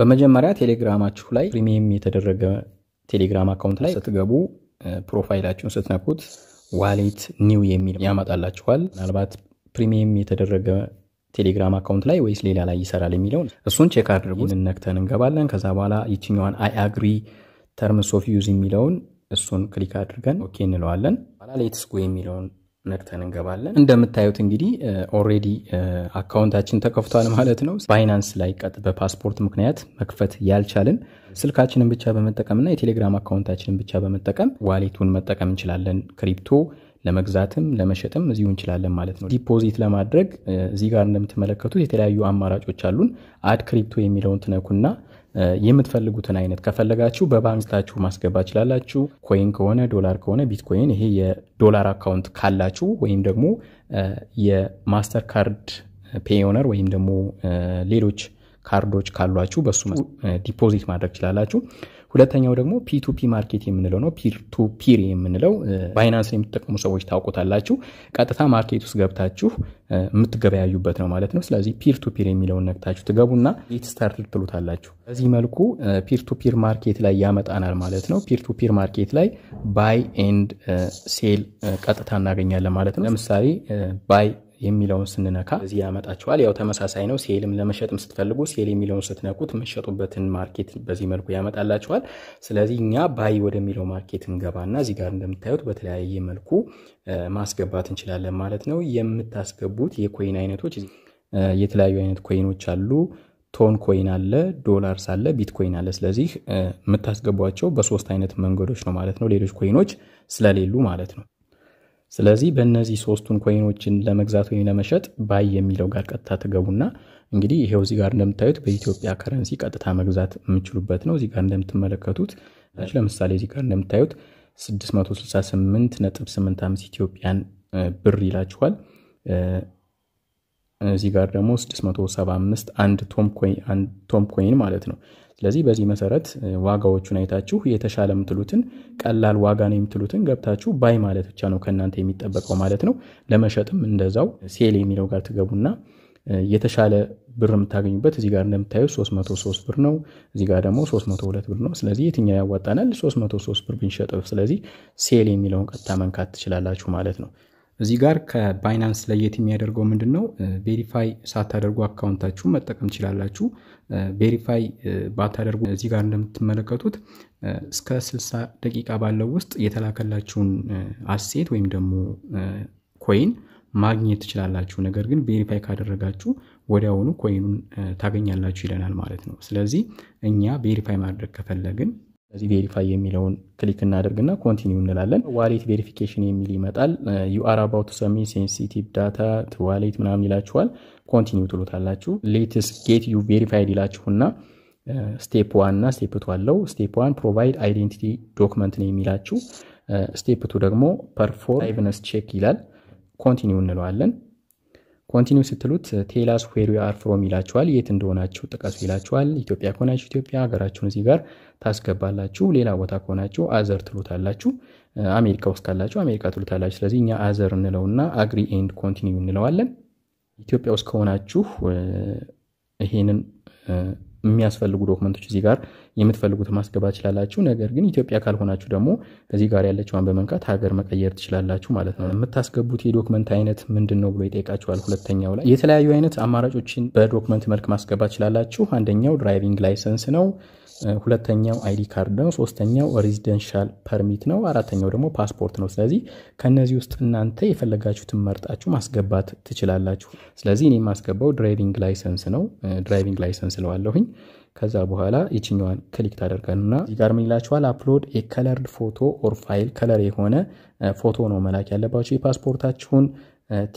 በመጀመሪያ ቴሌግራማችሁ ላይ ፕሪሚየም የተደረገ ቴሌግራም አካውንት ላይ ስትገቡ ፕሮፋይላችሁን ስትነኩት ዋሌት ኒው የሚል ያመጣላችኋል። ምናልባት ፕሪሚየም የተደረገ ቴሌግራም አካውንት ላይ ወይስ ሌላ ላይ ይሰራል የሚለውን እሱን ቼክ አድርጉ። ነክተን እንገባለን። ከዛ በኋላ ይችኛዋን አይ አግሪ ተርምስ ኦፍ ዩዝ የሚለውን እሱን ክሊክ አድርገን ኦኬ እንለዋለን። ኋላ ሌትስ ጎ የሚለውን ነቅተን እንገባለን። እንደምታዩት እንግዲህ ኦሬዲ አካውንታችን ተከፍቷል ማለት ነው። ባይናንስ ላይ ቀጥ በፓስፖርት ምክንያት መክፈት ያልቻልን ስልካችንን ብቻ በመጠቀምና የቴሌግራም አካውንታችንን ብቻ በመጠቀም ዋሌቱን መጠቀም እንችላለን። ክሪፕቶ ለመግዛትም ለመሸጥም እዚሁ እንችላለን ማለት ነው። ዲፖዚት ለማድረግ እዚህ ጋር እንደምትመለከቱት የተለያዩ አማራጮች አሉን። አድ ክሪፕቶ የሚለውን ትነኩና የምትፈልጉትን አይነት ከፈለጋችሁ በባንክታችሁ ማስገባት ችላላችሁ። ኮይን ከሆነ ዶላር ከሆነ ቢትኮይን፣ ይሄ የዶላር አካውንት ካላችሁ ወይም ደግሞ የማስተር ካርድ ፔዮነር ወይም ደግሞ ሌሎች ካርዶች ካሏችሁ በሱ ዲፖዚት ማድረግ ችላላችሁ። ሁለተኛው ደግሞ ፒቱፒ ማርኬት የምንለው ነው። ፒር ቱ ፒር የምንለው ባይናንስ የምትጠቀሙ ሰዎች ታውቁታላችሁ። ቀጥታ ማርኬት ውስጥ ገብታችሁ የምትገበያዩበት ነው ማለት ነው። ስለዚህ ፒር ቱ ፒር የሚለውን ነግታችሁ ትገቡና ጌት ስታርት ትሉታላችሁ። በዚህ መልኩ ፒር ቱ ፒር ማርኬት ላይ ያመጣናል ማለት ነው። ፒር ቱ ፒር ማርኬት ላይ ባይ ኤንድ ሴል ቀጥታ እናገኛለን ማለት ነው። ለምሳሌ ባይ የሚለውን ስንነካ እዚህ ያመጣችኋል። ያው ተመሳሳይ ነው። ሴልም ለመሸጥም ስትፈልጉ ሴል የሚለውን ስትነኩት የምትሸጡበትን ማርኬት በዚህ መልኩ ያመጣላችኋል። ስለዚህ እኛ ባይ ወደሚለው ማርኬት እንገባና እዚህ ጋር እንደምታዩት በተለያየ መልኩ ማስገባት እንችላለን ማለት ነው። የምታስገቡት የኮይን አይነቶች የተለያዩ አይነት ኮይኖች አሉ። ቶን ኮይን አለ፣ ዶላርስ አለ፣ ቢትኮይን አለ። ስለዚህ የምታስገቧቸው በሶስት አይነት መንገዶች ነው ማለት ነው። ሌሎች ኮይኖች ስለሌሉ ማለት ነው። ስለዚህ በእነዚህ ሶስቱን ኮይኖችን ለመግዛት ወይም ለመሸጥ ባይ የሚለው ጋር ቀጥታ ትገቡና እንግዲህ ይሄው እዚህ ጋር እንደምታዩት በኢትዮጵያ ከረንሲ ቀጥታ መግዛት የምችሉበት ነው። እዚህ ጋር እንደምትመለከቱት ለምሳሌ እዚህ ጋር እንደምታዩት 668.85 ኢትዮጵያን ብር ይላችኋል። እዚህ ጋር ደግሞ 675 አንድ ቶም ኮይን ማለት ነው። ስለዚህ በዚህ መሰረት ዋጋዎቹን አይታችሁ የተሻለ ምትሉትን ቀላል ዋጋ ነው የምትሉትን ገብታችሁ ባይ ማለት ብቻ ነው ከእናንተ የሚጠበቀው ማለት ነው። ለመሸጥም እንደዛው ሴል የሚለው ጋር ትገቡና የተሻለ ብር የምታገኙበት እዚህ ጋር እንደምታዩ 303 ብር ነው። እዚህ ጋር ደግሞ 302 ብር ነው። ስለዚህ የትኛው ያዋጣናል? 303 ብር ብንሸጠው። ስለዚህ ሴል የሚለውን ቀጥታ መንካት ትችላላችሁ ማለት ነው። እዚህ ጋር ከባይናንስ ለየት የሚያደርገው ምንድን ነው? ቬሪፋይ ሳታደርጉ አካውንታችሁ መጠቀም ትችላላችሁ። ቬሪፋይ ባታደርጉ እዚህ ጋር እንደምትመለከቱት እስከ 60 ደቂቃ ባለው ውስጥ የተላከላችሁን አሴት ወይም ደግሞ ኮይን ማግኘት ትችላላችሁ። ነገር ግን ቬሪፋይ ካደረጋችሁ ወዲያውኑ ኮይኑን ታገኛላችሁ ይለናል ማለት ነው። ስለዚህ እኛ ቬሪፋይ ማድረግ ከፈለግን እዚህ ቬሪፋይ የሚለውን ክሊክ እናደርግና ኮንቲኒው እንላለን። ዋሌት ቬሪፊኬሽን የሚል ይመጣል። ዩአር አባውት ሰሚ ሴንሲቲቭ ዳታ ዋሌት ምናምን ይላችኋል። ኮንቲኒው ትሎታላችሁ። ሌትስ ጌት ዩ ቬሪፋይድ ይላችሁና ስቴፕ ዋን እና ስቴፕ ቱ አለው። ስቴፕ ዋን ፕሮቫይድ አይዴንቲቲ ዶክመንት ነው የሚላችሁ። ስቴፕ ቱ ደግሞ ፐርፎርም ላይቭነስ ቼክ ይላል። ኮንቲኒው እንለዋለን። ኮንቲኒው ስትሉት ቴላስ ዌር ዩ አር ፍሮም ይላችኋል። የት እንደሆናችሁ ጥቀሱ ይላችኋል። ኢትዮጵያ ከሆናችሁ ኢትዮጵያ ሀገራችሁን እዚህ ጋር ታስገባላችሁ። ሌላ ቦታ ከሆናችሁ አዘር ትሉታላችሁ። አሜሪካ ውስጥ ካላችሁ አሜሪካ ትሉታላችሁ። ስለዚህ እኛ አዘር እንለውና አግሪ ኤንድ ኮንቲኒው እንለዋለን። ኢትዮጵያ ውስጥ ከሆናችሁ ይሄንን የሚያስፈልጉ ዶክመንቶች እዚህ ጋር የምትፈልጉት ማስገባት ትችላላችሁ። ነገር ግን ኢትዮጵያ ካልሆናችሁ ደግሞ እዚህ ጋር ያለችዋን በመንካት ሀገር መቀየር ትችላላችሁ ማለት ነው። የምታስገቡት የዶክመንት አይነት ምንድን ነው ብሎ ይጠይቃችኋል። ሁለተኛው ላይ የተለያዩ አይነት አማራጮችን በዶክመንት መልክ ማስገባት ትችላላችሁ። አንደኛው ድራይቪንግ ላይሰንስ ነው። ሁለተኛው አይዲ ካርድ ነው። ሶስተኛው ሬዚደንሻል ፐርሚት ነው። አራተኛው ደግሞ ፓስፖርት ነው። ስለዚህ ከእነዚህ ውስጥ እናንተ የፈለጋችሁትን መርጣችሁ ማስገባት ትችላላችሁ። ስለዚህ እኔ የማስገባው ድራይቪንግ ላይሰንስ ነው። ድራይቪንግ ላይሰንስ ለዋለሁኝ ከዛ በኋላ የችኛዋን ክሊክ ታደርጋልና እዚህ ጋር ምን ይላችኋል? አፕሎድ የከለርድ ፎቶ ኦር ፋይል ከለር የሆነ ፎቶ ነው መላክ ያለባቸው የፓስፖርታችሁን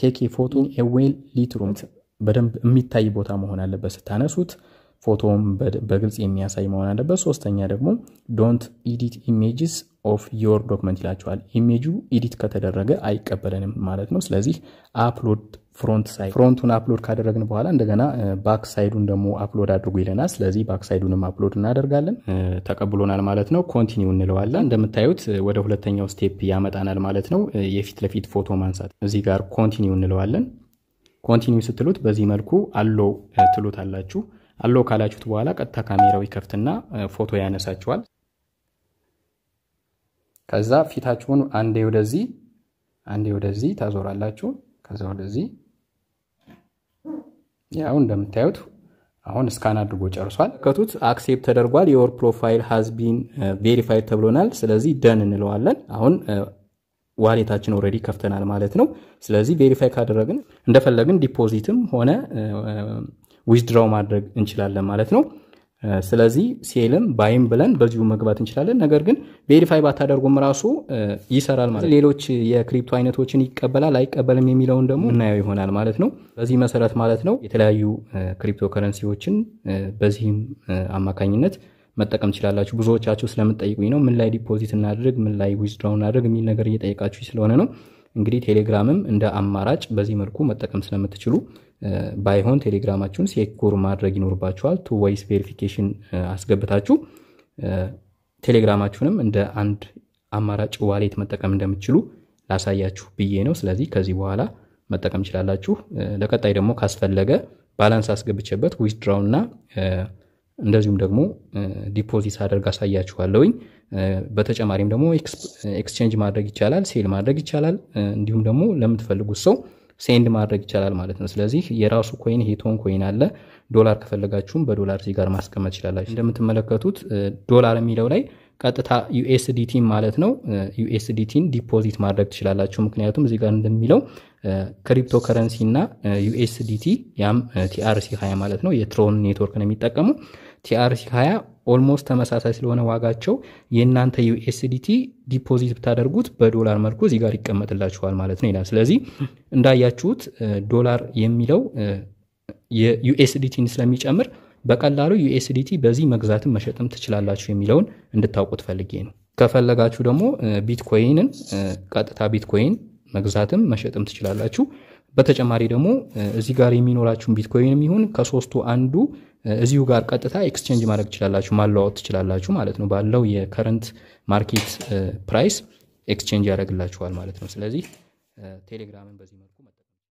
ቴክ ፎቶ ዌል ሊትሩም በደንብ የሚታይ ቦታ መሆን አለበት ስታነሱት ፎቶውን በግልጽ የሚያሳይ መሆን አለበት። ሶስተኛ ደግሞ ዶንት ኢዲት ኢሜጅስ ኦፍ ዮር ዶክመንት ይላቸዋል። ኢሜጁ ኢዲት ከተደረገ አይቀበለንም ማለት ነው። ስለዚህ አፕሎድ ፍሮንት ሳይድ ፍሮንቱን አፕሎድ ካደረግን በኋላ እንደገና ባክ ሳይዱን ደግሞ አፕሎድ አድርጉ ይለናል። ስለዚህ ባክ ሳይዱንም አፕሎድ እናደርጋለን። ተቀብሎናል ማለት ነው። ኮንቲኒው እንለዋለን። እንደምታዩት ወደ ሁለተኛው ስቴፕ ያመጣናል ማለት ነው። የፊት ለፊት ፎቶ ማንሳት እዚህ ጋር ኮንቲኒው እንለዋለን። ኮንቲኒው ስትሉት በዚህ መልኩ አለው ትሉት አላችሁ። አለው ካላችሁት በኋላ ቀጥታ ካሜራው ይከፍትና ፎቶ ያነሳችኋል። ከዛ ፊታችሁን አንዴ ወደዚህ አንዴ ወደዚህ ታዞራላችሁ። ከዛ ወደዚህ ያው እንደምታዩት አሁን ስካን አድርጎ ጨርሷል። ከቱት አክሴፕት ተደርጓል። የወር ፕሮፋይል ሃዝ ቢን ቬሪፋይድ ተብሎናል። ስለዚህ ደን እንለዋለን። አሁን ዋሌታችን ኦልሬዲ ከፍተናል ማለት ነው። ስለዚህ ቬሪፋይ ካደረግን እንደፈለግን ዲፖዚትም ሆነ ዊዝድራው ማድረግ እንችላለን ማለት ነው። ስለዚህ ሴልም ባይም ብለን በዚሁ መግባት እንችላለን። ነገር ግን ቬሪፋይ ባታደርጉም ራሱ ይሰራል ማለት ሌሎች የክሪፕቶ አይነቶችን ይቀበላል አይቀበልም የሚለውን ደግሞ እናየው ይሆናል ማለት ነው። በዚህ መሰረት ማለት ነው የተለያዩ ክሪፕቶ ከረንሲዎችን በዚህም አማካኝነት መጠቀም ትችላላችሁ። ብዙዎቻችሁ ስለምትጠይቁኝ ነው ምን ላይ ዲፖዚት እናድርግ፣ ምን ላይ ዊዝድራው እናድርግ የሚል ነገር እየጠየቃችሁ ስለሆነ ነው። እንግዲህ ቴሌግራምም እንደ አማራጭ በዚህ መልኩ መጠቀም ስለምትችሉ ባይሆን ቴሌግራማችሁን ሴኩር ማድረግ ይኖርባችኋል። ቱ ወይስ ቬሪፊኬሽን አስገብታችሁ ቴሌግራማችሁንም እንደ አንድ አማራጭ ዋሌት መጠቀም እንደምትችሉ ላሳያችሁ ብዬ ነው። ስለዚህ ከዚህ በኋላ መጠቀም ይችላላችሁ። ለቀጣይ ደግሞ ካስፈለገ ባላንስ አስገብቼበት ዊዝድራው እና እንደዚሁም ደግሞ ዲፖዚት አደርግ አሳያችኋለውኝ። በተጨማሪም ደግሞ ኤክስቼንጅ ማድረግ ይቻላል፣ ሴል ማድረግ ይቻላል። እንዲሁም ደግሞ ለምትፈልጉት ሰው ሴንድ ማድረግ ይቻላል ማለት ነው። ስለዚህ የራሱ ኮይን ሂቶን ኮይን አለ። ዶላር ከፈለጋችሁም በዶላር እዚህ ጋር ማስቀመጥ ይችላላችሁ። እንደምትመለከቱት ዶላር የሚለው ላይ ቀጥታ ዩኤስዲቲን ማለት ነው ዩኤስዲቲን ዲፖዚት ማድረግ ትችላላችሁ። ምክንያቱም እዚህ ጋር እንደሚለው ክሪፕቶ ከረንሲ እና ዩኤስዲቲ ያም ቲአርሲ 20 ማለት ነው የትሮን ኔትወርክ ነው የሚጠቀሙ ቲአርሲ 20 ኦልሞስት ተመሳሳይ ስለሆነ ዋጋቸው የእናንተ ዩኤስዲቲ ዲፖዚት ብታደርጉት በዶላር መልኩ እዚህ ጋር ይቀመጥላችኋል ማለት ነው ይላል። ስለዚህ እንዳያችሁት ዶላር የሚለው የዩኤስዲቲን ስለሚጨምር በቀላሉ ዩኤስዲቲ በዚህ መግዛትም መሸጥም ትችላላችሁ የሚለውን እንድታውቁት ፈልጌ ነው። ከፈለጋችሁ ደግሞ ቢትኮይንን ቀጥታ ቢትኮይን መግዛትም መሸጥም ትችላላችሁ። በተጨማሪ ደግሞ እዚህ ጋር የሚኖራችሁን ቢትኮይንም ይሁን ከሶስቱ አንዱ እዚሁ ጋር ቀጥታ ኤክስቼንጅ ማድረግ ትችላላችሁ፣ ማለዋወጥ ትችላላችሁ ማለት ነው። ባለው የከረንት ማርኬት ፕራይስ ኤክስቼንጅ ያደርግላችኋል ማለት ነው። ስለዚህ ቴሌግራምን በዚህ መልኩ